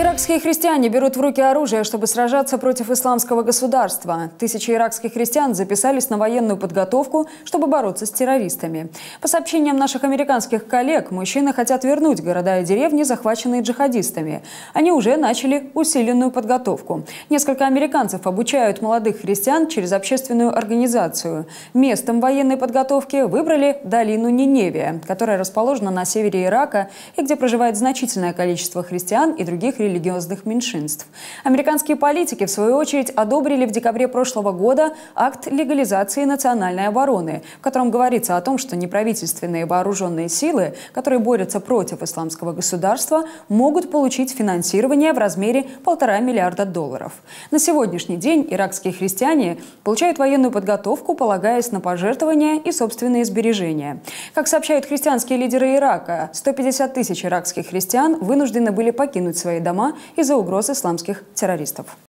Иракские христиане берут в руки оружие, чтобы сражаться против исламского государства. Тысячи иракских христиан записались на военную подготовку, чтобы бороться с террористами. По сообщениям наших американских коллег, мужчины хотят вернуть города и деревни, захваченные джихадистами. Они уже начали усиленную подготовку. Несколько американцев обучают молодых христиан через общественную организацию. Местом военной подготовки выбрали долину Ниневия, которая расположена на севере Ирака и где проживает значительное количество христиан и других религий религиозных меньшинств. Американские политики, в свою очередь, одобрили в декабре прошлого года акт легализации национальной обороны, в котором говорится о том, что неправительственные вооруженные силы, которые борются против исламского государства, могут получить финансирование в размере полтора миллиарда долларов. На сегодняшний день иракские христиане получают военную подготовку, полагаясь на пожертвования и собственные сбережения. Как сообщают христианские лидеры Ирака, 150 тысяч иракских христиан вынуждены были покинуть свои дома дома из-за угроз исламских террористов.